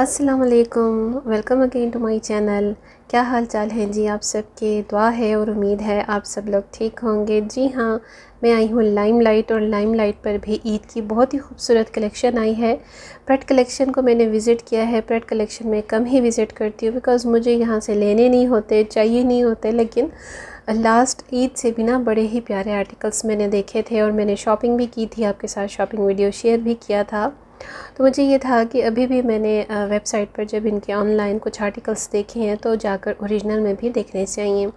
असलकम welcome again to my channel क्या हाल चाल है जी आप सबके दुआ है और उम्मीद है आप सब लोग ठीक होंगे जी हाँ मैं आई हूँ लाइम लाइट और लाइम लाइट पर भी ईद की बहुत ही खूबसूरत कलेक्शन आई है प्रेट कलेक्शन को मैंने विज़िट किया है प्रेट कलेक्शन में कम ही विज़िट करती हूँ बिकॉज़ मुझे यहाँ से लेने नहीं होते चाहिए नहीं होते लेकिन लास्ट ईद से बिना बड़े ही प्यारे आर्टिकल्स मैंने देखे थे और मैंने शॉपिंग भी की थी आपके साथ शॉपिंग वीडियो शेयर भी किया था तो मुझे ये था कि अभी भी मैंने वेबसाइट पर जब इनके ऑनलाइन कुछ आर्टिकल्स देखे हैं तो जाकर ओरिजिनल में भी देखने चाहिए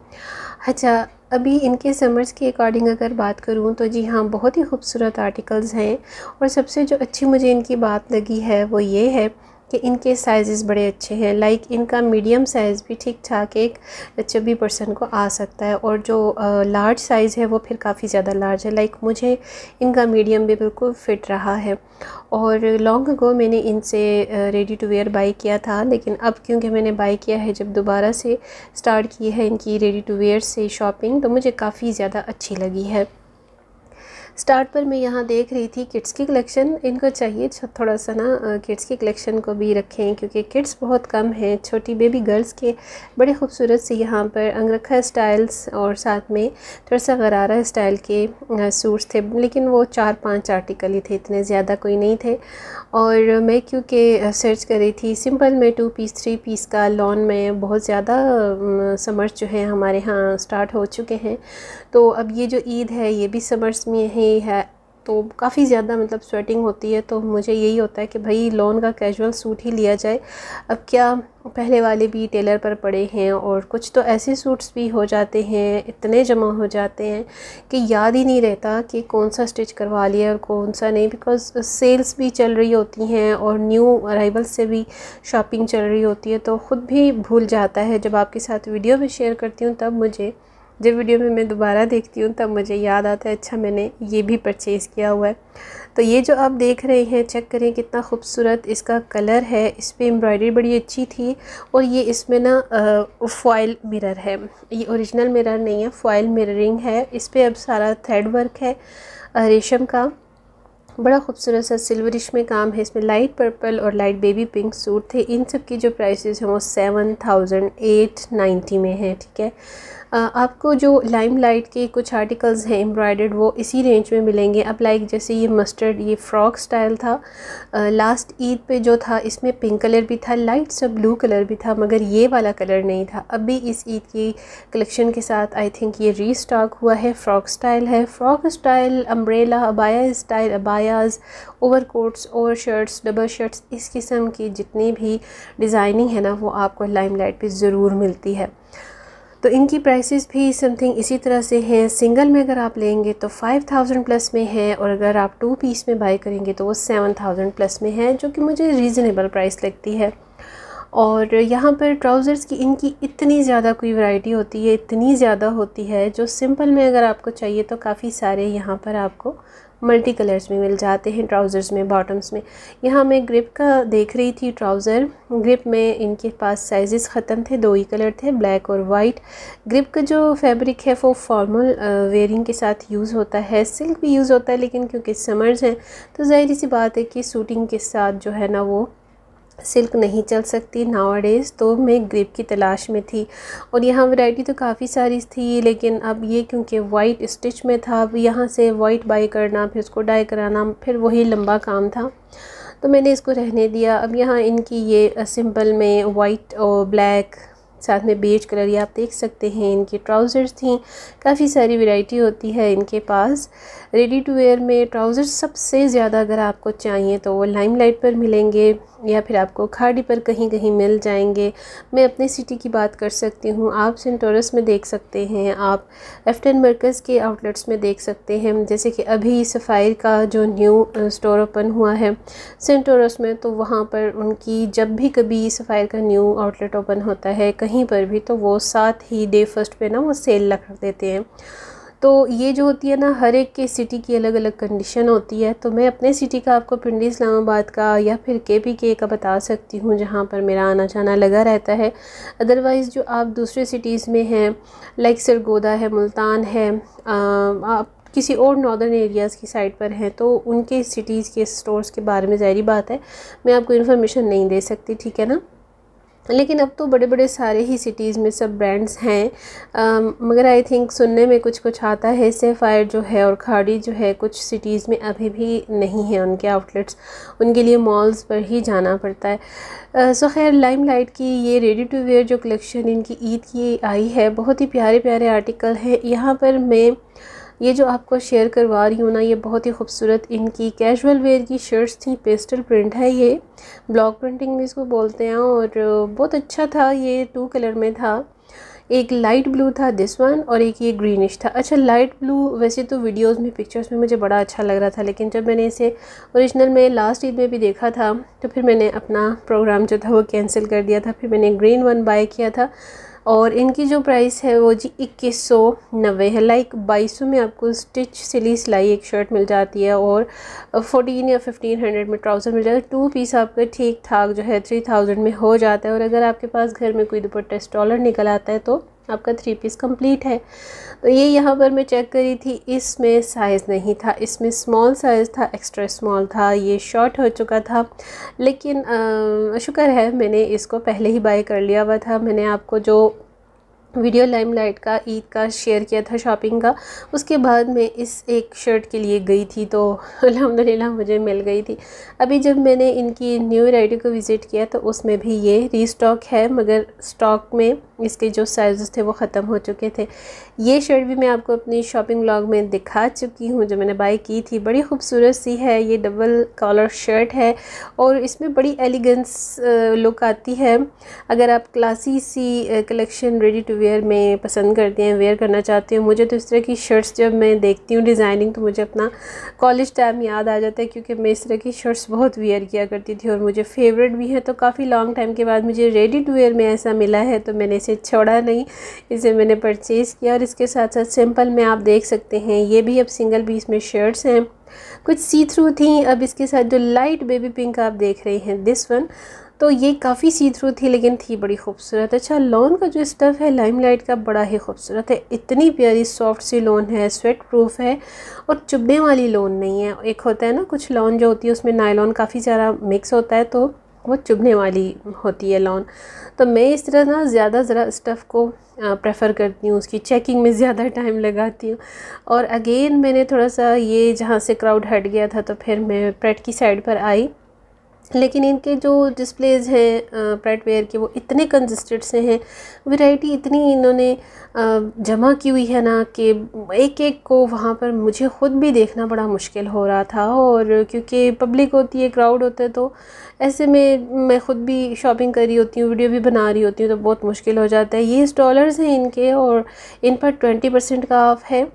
अच्छा अभी इनके समर्स के अकॉर्डिंग अगर बात करूँ तो जी हाँ बहुत ही खूबसूरत आर्टिकल्स हैं और सबसे जो अच्छी मुझे इनकी बात लगी है वो ये है कि इनके साइज़ बड़े अच्छे हैं लाइक इनका मीडियम साइज़ भी ठीक ठाक एक छब्बीस पर्सन को आ सकता है और जो लार्ज साइज़ है वो फिर काफ़ी ज़्यादा लार्ज है लाइक मुझे इनका मीडियम भी बिल्कुल फ़िट रहा है और लॉन्ग गो मैंने इनसे रेडी टू वेयर बाई किया था लेकिन अब क्योंकि मैंने बाई किया है जब दोबारा से स्टार्ट की है इनकी रेडी टू वेयर से शॉपिंग तो मुझे काफ़ी ज़्यादा अच्छी लगी है स्टार्ट पर मैं यहाँ देख रही थी किड्स की कलेक्शन इनको चाहिए थोड़ा सा ना किड्स की कलेक्शन को भी रखें क्योंकि किड्स बहुत कम हैं छोटी बेबी गर्ल्स के बड़े खूबसूरत से यहाँ पर अंगरखा स्टाइल्स और साथ में थोड़ा सा गरारा स्टाइल के सूट्स थे लेकिन वो चार पाँच आर्टिकल ही थे इतने ज़्यादा कोई नहीं थे और मैं क्योंकि सर्च कर रही थी सिंपल में टू पीस थ्री पीस का लॉन में बहुत ज़्यादा समर्स जो है हमारे यहाँ स्टार्ट हो चुके हैं तो अब ये जो ईद है ये भी समर्स में है यही है तो काफ़ी ज़्यादा मतलब स्वेटिंग होती है तो मुझे यही होता है कि भाई लॉन का कैजुअल सूट ही लिया जाए अब क्या पहले वाले भी टेलर पर पड़े हैं और कुछ तो ऐसे सूट्स भी हो जाते हैं इतने जमा हो जाते हैं कि याद ही नहीं रहता कि कौन सा स्टिच करवा लिया और कौन सा नहीं बिकॉज सेल्स भी चल रही होती हैं और न्यू अराइवल से भी शॉपिंग चल रही होती है तो ख़ुद भी भूल जाता है जब आपके साथ वीडियो भी शेयर करती हूँ तब मुझे जब वीडियो में मैं दोबारा देखती हूँ तब मुझे याद आता है अच्छा मैंने ये भी परचेज़ किया हुआ है तो ये जो आप देख रहे हैं चेक करें कितना खूबसूरत इसका कलर है इस पर एम्ब्रॉयडरी बड़ी अच्छी थी और ये इसमें ना फॉयल मिरर है ये ओरिजिनल मिरर नहीं है फॉयल मिररिंग है इस पर अब सारा थ्रेड वर्क है रेशम का बड़ा खूबसूरत सा सिल्वरिश में काम है इसमें लाइट पर्पल और लाइट बेबी पिंक सूट थे इन सब की जो प्राइसेस हैं वो सेवन थाउजेंड एट नाइन्टी में हैं ठीक है आपको जो लाइम लाइट के कुछ आर्टिकल्स हैं एम्ब्रॉयडर्ड वो इसी रेंज में मिलेंगे अब लाइक जैसे ये मस्टर्ड ये फ्रॉक स्टाइल था लास्ट ईद पे जो था इसमें पिंक कलर भी था लाइट सा ब्लू कलर भी था मगर ये वाला कलर नहीं था अब भी इस ईद की कलेक्शन के साथ आई थिंक ये री स्टॉक हुआ है फ्रॉक स्टाइल है फ्रॉक स्टाइल अम्ब्रेला अबाया स्टाइल अबायाज over coats over shirts double shirts इस किस्म की जितनी भी डिज़ाइनिंग है ना वो आपको लाइम लाइट पर ज़रूर मिलती है तो इनकी प्राइसेस भी समथिंग इसी तरह से हैं सिंगल में अगर आप लेंगे तो 5000 प्लस में है और अगर आप टू पीस में बाई करेंगे तो वो 7000 प्लस में है जो कि मुझे रीज़नेबल प्राइस लगती है और यहाँ पर ट्राउज़र्स की इनकी इतनी ज़्यादा कोई वैरायटी होती है इतनी ज़्यादा होती है जो सिंपल में अगर आपको चाहिए तो काफ़ी सारे यहाँ पर आपको मल्टी कलर्स में मिल जाते हैं ट्राउज़र्स में बॉटम्स में यहाँ मैं ग्रिप का देख रही थी ट्राउज़र ग्रिप में इनके पास साइज़ ख़त्म थे दो ही कलर थे ब्लैक और वाइट ग्रिप का जो फैब्रिक है वो फॉर्मल वेयरिंग के साथ यूज़ होता है सिल्क भी यूज़ होता है लेकिन क्योंकि समर्स हैं तो ज़ाहिर सी बात है कि सूटिंग के साथ जो है ना वो सिल्क नहीं चल सकती नाव डेज़ तो मैं ग्रिप की तलाश में थी और यहाँ वैरायटी तो काफ़ी सारी थी लेकिन अब ये क्योंकि वाइट स्टिच में था अब यहाँ से वाइट बाई करना फिर उसको डाई कराना फिर वही लंबा काम था तो मैंने इसको रहने दिया अब यहाँ इनकी ये सिंपल में वाइट और ब्लैक साथ में बेज कलर ये आप देख सकते हैं इनकी ट्राउज़र्स थी काफ़ी सारी वैरायटी होती है इनके पास रेडी टू वेयर में ट्राउज़र्स सबसे ज़्यादा अगर आपको चाहिए तो वो लाइमलाइट पर मिलेंगे या फिर आपको खाड़ी पर कहीं कहीं मिल जाएंगे मैं अपने सिटी की बात कर सकती हूँ आप सेंटोरस में देख सकते हैं आप एफ्टन मर्कज़ के आउटलेट्स में देख सकते हैं जैसे कि अभी सफ़ायर का जो न्यू स्टोर ओपन हुआ है सेंटोरस में तो वहाँ पर उनकी जब भी कभी सफ़ायर का न्यू आउटलेट ओपन होता है कहीं पर भी तो वो साथ ही डे फर्स्ट पे ना वो सेल लगा देते हैं तो ये जो होती है ना हर एक के सिटी की अलग अलग कंडीशन होती है तो मैं अपने सिटी का आपको पिंडी इस्लामाबाद का या फिर के पी के का बता सकती हूँ जहाँ पर मेरा आना जाना लगा रहता है अदरवाइज़ जो आप दूसरे सिटीज़ में हैं लाइक सरगोदा है मुल्तान है आप किसी और नॉर्दर्न एरियाज़ की साइड पर हैं तो उनके सिटीज़ के स्टोर्स के बारे में ज़ाहरी बात है मैं आपको इन्फॉर्मेशन नहीं दे सकती ठीक है ना लेकिन अब तो बड़े बड़े सारे ही सिटीज़ में सब ब्रांड्स हैं मगर आई थिंक सुनने में कुछ कुछ आता है सेफ़ायर जो है और खाड़ी जो है कुछ सिटीज़ में अभी भी नहीं है उनके आउटलेट्स उनके लिए मॉल्स पर ही जाना पड़ता है सो खैर लाइट की ये रेडी टू वेयर जो कलेक्शन इनकी ईद की आई है बहुत ही प्यारे प्यारे आर्टिकल हैं यहाँ पर मैं ये जो आपको शेयर करवा रही हूँ ना ये बहुत ही खूबसूरत इनकी कैजुअल वेयर की शर्ट्स थी पेस्टल प्रिंट है ये ब्लॉक प्रिंटिंग भी इसको बोलते हैं और बहुत अच्छा था ये टू कलर में था एक लाइट ब्लू था दिस वन और एक ये ग्रीनिश था अच्छा लाइट ब्लू वैसे तो वीडियोस में पिक्चर्स में मुझे बड़ा अच्छा लग रहा था लेकिन जब मैंने इसे ओरिजिनल में लास्ट ईद में भी देखा था तो फिर मैंने अपना प्रोग्राम जो था वो कैंसिल कर दिया था फिर मैंने ग्रीन वन बाय किया था और इनकी जो प्राइस है वो जी इक्कीस सौ नब्बे है लाइक बाईस सौ में आपको स्टिच सिली सिलाई एक शर्ट मिल जाती है और फोटीन या फिफ्टीन हंड्रेड में ट्राउज़र मिल जाता है टू पीस आपका ठीक ठाक जो है थ्री थाउजेंड में हो जाता है और अगर आपके पास घर में कोई दुपट्टा स्टॉलर निकल आता है तो आपका थ्री पीस कंप्लीट है तो ये यहाँ पर मैं चेक करी थी इसमें साइज़ नहीं था इसमें स्मॉल साइज़ था एक्स्ट्रा स्मॉल था ये शॉर्ट हो चुका था लेकिन शुक्र है मैंने इसको पहले ही बाय कर लिया हुआ था मैंने आपको जो वीडियो लाइमलाइट का ईद का शेयर किया था शॉपिंग का उसके बाद मैं इस एक शर्ट के लिए गई थी तो अलहमदिल्ला मुझे मिल गई थी अभी जब मैंने इनकी न्यू वैरायटी को विज़िट किया तो उसमें भी ये रीस्टॉक है मगर स्टॉक में इसके जो साइज़ थे वो ख़त्म हो चुके थे ये शर्ट भी मैं आपको अपनी शॉपिंग ब्लॉग में दिखा चुकी हूँ जो मैंने बाई की थी बड़ी खूबसूरत सी है ये डबल कॉलर शर्ट है और इसमें बड़ी एलिगेंस लुक आती है अगर आप क्लासी सी कलेक्शन रेडी टू वेयर में पसंद करते हैं वेयर करना चाहते हो मुझे तो इस तरह की शर्ट्स जब मैं देखती हूँ डिज़ाइनिंग तो मुझे अपना कॉलेज टाइम याद आ जाता है क्योंकि मैं इस तरह की शर्ट्स बहुत वेयर किया करती थी और मुझे फेवरेट भी है तो काफ़ी लॉन्ग टाइम के बाद मुझे रेडी टू वेयर में ऐसा मिला है तो मैंने इसे छोड़ा नहीं इसे मैंने परचेज़ किया और इसके साथ साथ सिंपल में आप देख सकते हैं ये भी अब सिंगल पीस में शर्ट्स हैं कुछ सी थ्रू थी अब इसके साथ जो लाइट बेबी पिंक आप देख रहे हैं दिस वन तो ये काफ़ी सी थ्रू थी लेकिन थी बड़ी खूबसूरत अच्छा लोन का जो स्टफ़ है लाइम लाइट का बड़ा ही खूबसूरत है इतनी प्यारी सॉफ्ट सी लोन है स्वेट प्रूफ है और चुभने वाली लोन नहीं है एक होता है ना कुछ लॉन जो होती है उसमें नायलॉन काफ़ी ज़्यादा मिक्स होता है तो वो चुभने वाली होती है लॉन तो मैं इस तरह ना ज़्यादा ज़रा स्टफ़ को प्रेफर करती हूँ उसकी चेकिंग में ज़्यादा टाइम लगाती हूँ और अगेन मैंने थोड़ा सा ये जहाँ से क्राउड हट गया था तो फिर मैं प्रेट की साइड पर आई लेकिन इनके जो डिस्प्लेज हैं प्राइट वेयर के वो इतने कंजस्टेड से हैं वैरायटी इतनी इन्होंने जमा की हुई है ना कि एक एक को वहाँ पर मुझे ख़ुद भी देखना बड़ा मुश्किल हो रहा था और क्योंकि पब्लिक होती है क्राउड होता है तो ऐसे में मैं ख़ुद भी शॉपिंग कर रही होती हूँ वीडियो भी बना रही होती हूँ तो बहुत मुश्किल हो जाता है ये स्टॉलर्स हैं इनके और इन पर ट्वेंटी परसेंट का ऑफ़ है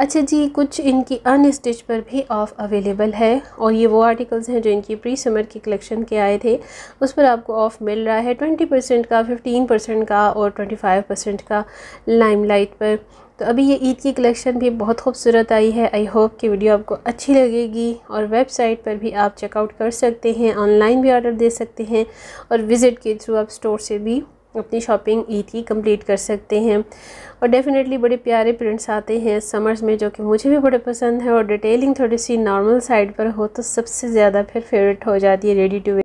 अच्छा जी कुछ इनकी अन पर भी ऑफ़ अवेलेबल है और ये वो आर्टिकल्स हैं जो इनकी प्री समर की कलेक्शन कलेक्शन के आए थे उस पर आपको ऑफ़ मिल रहा है ट्वेंटी परसेंट का फिफ्टीन परसेंट का और ट्वेंटी फाइव परसेंट का लाइमलाइट पर तो अभी ये ईद की कलेक्शन भी बहुत खूबसूरत आई है आई होप कि वीडियो आपको अच्छी लगेगी और वेबसाइट पर भी आप चेकआउट कर सकते हैं ऑनलाइन भी ऑर्डर दे सकते हैं और विज़िट के थ्रू आप स्टोर से भी अपनी शॉपिंग ईद की कंप्लीट कर सकते हैं और डेफ़िनेटली बड़े प्यारे प्रिंट्स आते हैं समर्स में जो कि मुझे भी बड़े पसंद है और डिटेलिंग थोड़ी सी नॉर्मल साइड पर हो तो सबसे ज़्यादा फिर फेवरेट हो जाती है रेडी टू